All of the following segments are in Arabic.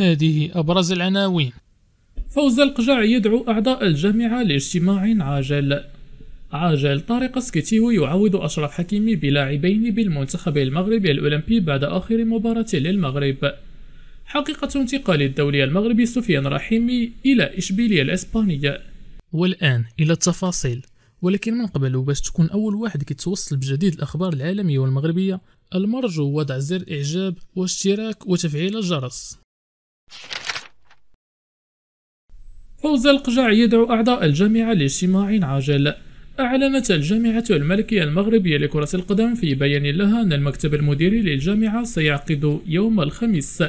هذه أبرز العناوين فوز القجع يدعو أعضاء الجامعة لاجتماع عاجل عاجل طارق سكتيوي يعود أشرف حكيمي بلاعبين بالمنتخب المغربي الأولمبي بعد آخر مباراة للمغرب حقيقة انتقال الدولي المغربي سفيان رحيمي إلى إشبيلية الإسبانية والآن إلى التفاصيل ولكن من قبل باش تكون أول واحد كيتوصل بجديد الأخبار العالمية والمغربية المرجو وضع زر إعجاب واشتراك وتفعيل الجرس فوز القجع يدعو أعضاء الجامعة لاجتماع عاجل أعلنت الجامعة الملكية المغربية لكرة القدم في بيان لها أن المكتب المديري للجامعة سيعقد يوم الخميس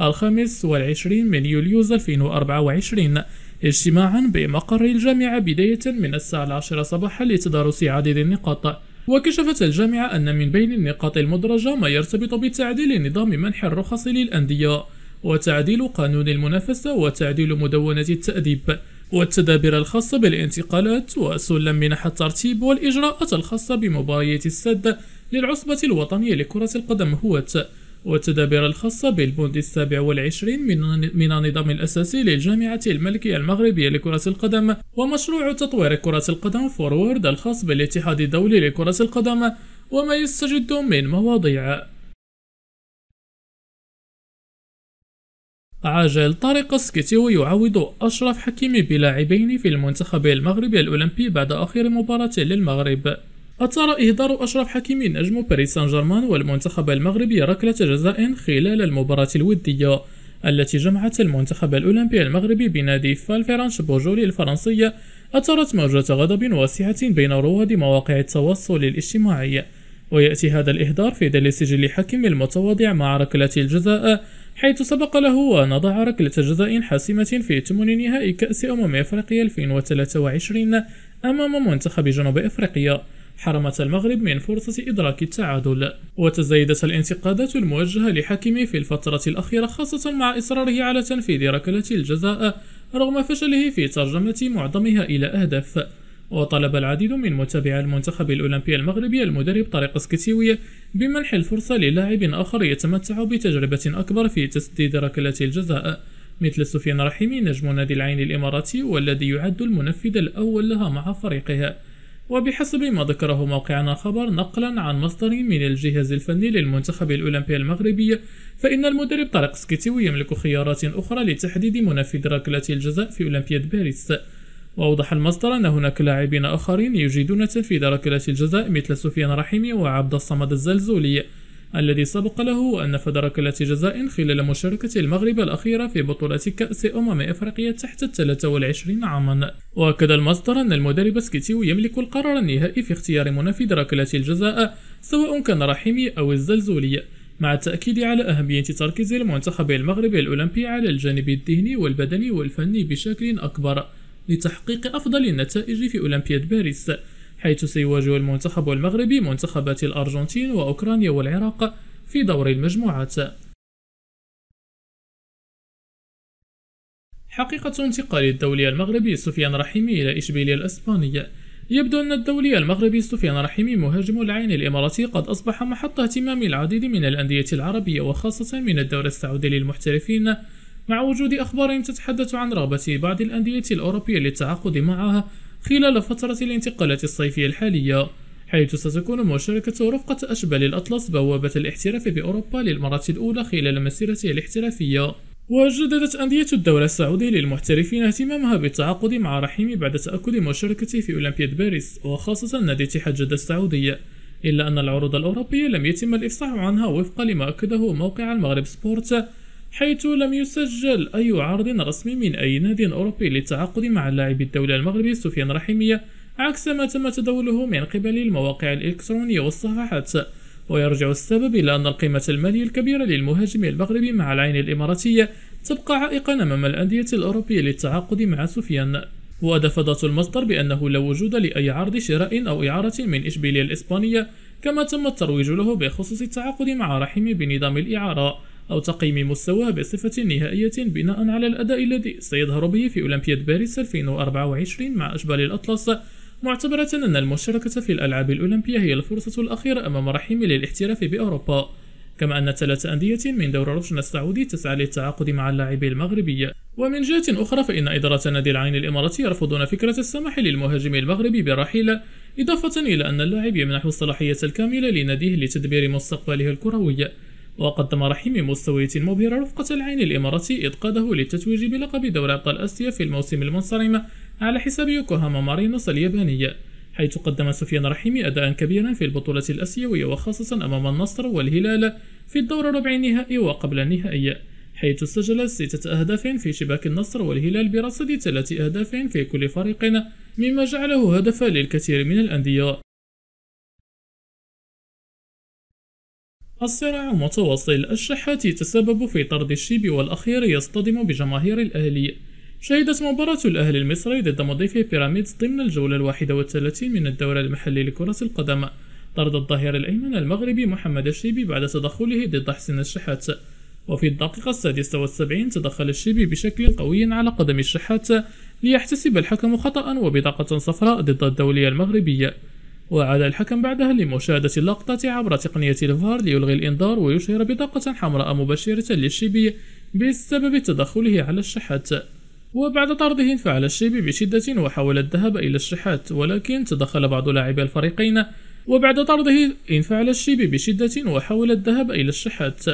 الخامس والعشرين من يوليو 2024 اجتماعا بمقر الجامعة بداية من الساعة العاشرة صباحا لتدارس عدد النقاط وكشفت الجامعة أن من بين النقاط المدرجة ما يرتبط بتعديل نظام منح الرخص للأندية وتعديل قانون المنافسة وتعديل مدونة التأديب والتدابير الخاصة بالانتقالات وسلم منح الترتيب والإجراءات الخاصة بمباريات السد للعصبة الوطنية لكرة القدم هوت والتدابير الخاصة بالبند السابع والعشرين من, من النظام الأساسي للجامعة الملكية المغربية لكرة القدم ومشروع تطوير كرة القدم فورورد الخاص بالاتحاد الدولي لكرة القدم وما يستجد من مواضيع عاجل طارق السكتيوي يعوض أشرف حكيمي بلاعبين في المنتخب المغربي الأولمبي بعد آخر مباراة للمغرب أثار إهدار أشرف حكيمي نجم باريس سان جيرمان والمنتخب المغربي ركلة جزاء خلال المباراة الودية التي جمعت المنتخب الأولمبي المغربي بنادي فالفرانش بوجولي الفرنسية أثارت موجة غضب واسعة بين رواد مواقع التواصل الاجتماعي ويأتي هذا الإهدار في ظل سجل حكيمي المتواضع مع ركلة الجزاء حيث سبق له أن ضع ركلة جزاء حاسمة في ثمن نهائي كأس أمم أفريقيا 2023 أمام منتخب جنوب أفريقيا حرمت المغرب من فرصة إدراك التعادل وتزايدت الانتقادات الموجهة لحكيمي في الفترة الأخيرة خاصة مع إصراره على تنفيذ ركلة الجزاء رغم فشله في ترجمة معظمها إلى أهداف وطلب العديد من متابعي المنتخب الأولمبي المغربي المدرب طارق سكتيوية بمنح الفرصة للاعب آخر يتمتع بتجربة أكبر في تسديد ركلات الجزاء مثل سفيان رحيمي نجم نادي العين الإماراتي والذي يعد المنفذ الأول لها مع فريقها وبحسب ما ذكره موقعنا خبر نقلا عن مصدر من الجهاز الفني للمنتخب الأولمبي المغربي فإن المدرب طارق سكيتيوي يملك خيارات أخرى لتحديد منفذ ركلات الجزاء في أولمبياد باريس وأوضح المصدر أن هناك لاعبين آخرين يجيدون تنفيذ ركلات الجزاء مثل سفيان رحيمي وعبد الصمد الزلزولي الذي سبق له أن نفذ ركلات جزاء خلال مشاركة المغرب الأخيرة في بطولة كأس أمم إفريقيا تحت 23 عاما وأكد المصدر أن المدرب سكيتيو يملك القرار النهائي في اختيار منفذ ركلات الجزاء سواء كان رحيمي أو الزلزولي مع التأكيد على أهمية تركيز المنتخب المغربي الأولمبي على الجانب الذهني والبدني والفني بشكل أكبر لتحقيق أفضل النتائج في أولمبياد باريس حيث سيواجه المنتخب المغربي منتخبات الأرجنتين وأوكرانيا والعراق في دور المجموعات حقيقة انتقال الدولي المغربي سفيان رحيمي إلى إشبيلية الأسبانية يبدو أن الدولي المغربي سفيان رحيمي مهاجم العين الإماراتي قد أصبح محط اهتمام العديد من الأندية العربية وخاصة من الدوري السعودي للمحترفين مع وجود أخبار تتحدث عن رغبة بعض الأندية الأوروبية للتعاقد معها خلال فترة الانتقالات الصيفية الحالية حيث ستكون مشاركة رفقة أشبال الأطلس بوابة الاحتراف بأوروبا للمرة الأولى خلال مسيرته الاحترافية وجددت أندية الدولة السعودية للمحترفين اهتمامها بالتعاقد مع رحيمي بعد تأكد مشاركته في أولمبياد باريس وخاصة نادي اتحاد جدة السعودية إلا أن العروض الأوروبية لم يتم الإفصاح عنها وفقا لما أكده موقع المغرب سبورت حيث لم يسجل أي عرض رسمي من أي نادي أوروبي للتعاقد مع اللاعب الدولة المغربي سفيان رحيمية عكس ما تم تداوله من قبل المواقع الإلكترونية والصفحات ويرجع السبب إلى أن القيمة المالية الكبيرة للمهاجم المغربي مع العين الإماراتية تبقى عائقا أمام الأندية الأوروبية للتعاقد مع سفيان وأدف ذات المصدر بأنه لا وجود لأي عرض شراء أو إعارة من إشبيلية الإسبانية كما تم الترويج له بخصوص التعاقد مع رحيم بنظام الإعارة أو تقييم مستواه بصفة نهائية بناء على الأداء الذي سيظهر به في أولمبياد باريس 2024 مع أشبال الأطلس معتبرة أن المشاركة في الألعاب الأولمبية هي الفرصة الأخيرة أمام رحيم للاحتراف بأوروبا كما أن ثلاث أندية من دور ركن السعودي تسعى للتعاقد مع اللاعب المغربي ومن جهة أخرى فإن إدارة نادي العين الإماراتي يرفضون فكرة السماح للمهاجم المغربي بالرحيل إضافة إلى أن اللاعب يمنح الصلاحية الكاملة لناديه لتدبير مستقبله الكروي وقدم رحيمي مستويات مبهرة رفقة العين الإماراتي إذ قاده للتتويج بلقب دوري أبطال آسيا في الموسم المنصرم على حساب يوكوهاما مارينوس اليابانية حيث قدم سفيان رحيمي أداء كبيرا في البطولة الآسيوية وخاصة أمام النصر والهلال في الدور الربع النهائي وقبل النهائي حيث سجل ستة أهداف في شباك النصر والهلال برصد ثلاث أهداف في كل فريق مما جعله هدفا للكثير من الأندية الصراع متواصل الشحات يتسبب في طرد الشيب والأخير يصطدم بجماهير الأهلي شهدت مباراة الأهلي المصري ضد مضيف بيراميدز ضمن الجولة الواحدة والثلاثين من الدوري المحلي لكرة القدم طرد الظهير الأيمن المغربي محمد الشيبي بعد تدخله ضد حسين الشحات وفي الدقيقة السادسة والسبعين تدخل الشيبي بشكل قوي على قدم الشحات ليحتسب الحكم خطأ وبطاقة صفراء ضد الدولية المغربية وعلى الحكم بعدها لمشاهدة اللقطة عبر تقنية الفار ليلغي الإنذار ويشهر بطاقة حمراء مبشرة للشيبي بسبب تدخله على الشحات وبعد طرده انفعل الشيبي بشدة وحاول الذهاب إلى الشحات ولكن تدخل بعض لاعبي الفريقين وبعد طرده انفعل الشيبي بشدة وحاول الذهاب إلى الشحات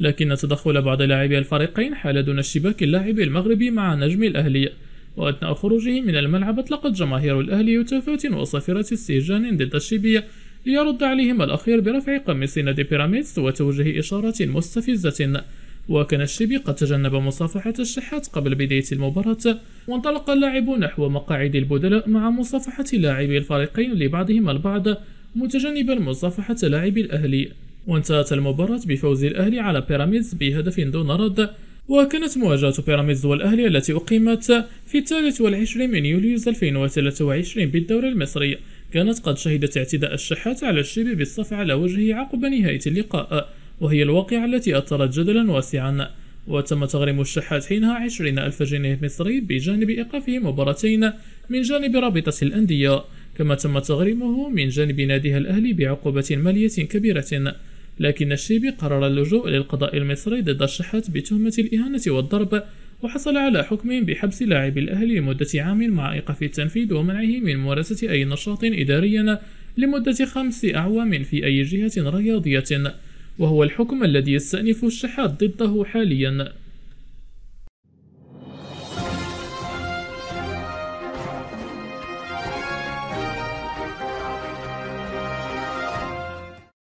لكن تدخل بعض لاعبي الفريقين حال دون اشتباك اللاعب المغربي مع نجم الأهلي وأثناء خروجه من الملعب أطلقت جماهير الأهلي هتافات وصفرات استهجان ضد الشيبية ليرد عليهم الأخير برفع قميص نادي بيراميدز وتوجيه إشارات مستفزة وكان الشيبي قد تجنب مصافحة الشحات قبل بداية المباراة وانطلق اللاعب نحو مقاعد البدلاء مع مصافحة لاعبي الفريقين لبعضهم البعض متجنبا مصافحة لاعبي الأهلي وانتهت المباراة بفوز الأهلي على بيراميدز بهدف دون رد وكانت مواجهة بيراميدز والأهلي التي أقيمت في 23 من يوليو 2023 بالدوري المصري كانت قد شهدت اعتداء الشحات على الشيب بالصف على وجهه عقب نهاية اللقاء وهي الواقعة التي أثرت جدلا واسعا وتم تغريم الشحات حينها 20 ألف جنيه مصري بجانب إيقافه مباراتين من جانب رابطة الأندية كما تم تغريمه من جانب ناديها الأهلي بعقوبة مالية كبيرة لكن الشيبي قرر اللجوء للقضاء المصري ضد الشحات بتهمة الإهانة والضرب وحصل على حكم بحبس لاعب الأهلي لمدة عام مع إيقاف التنفيذ ومنعه من ممارسة أي نشاط إداري لمدة خمس أعوام في أي جهة رياضية وهو الحكم الذي يستأنف الشحات ضده حاليا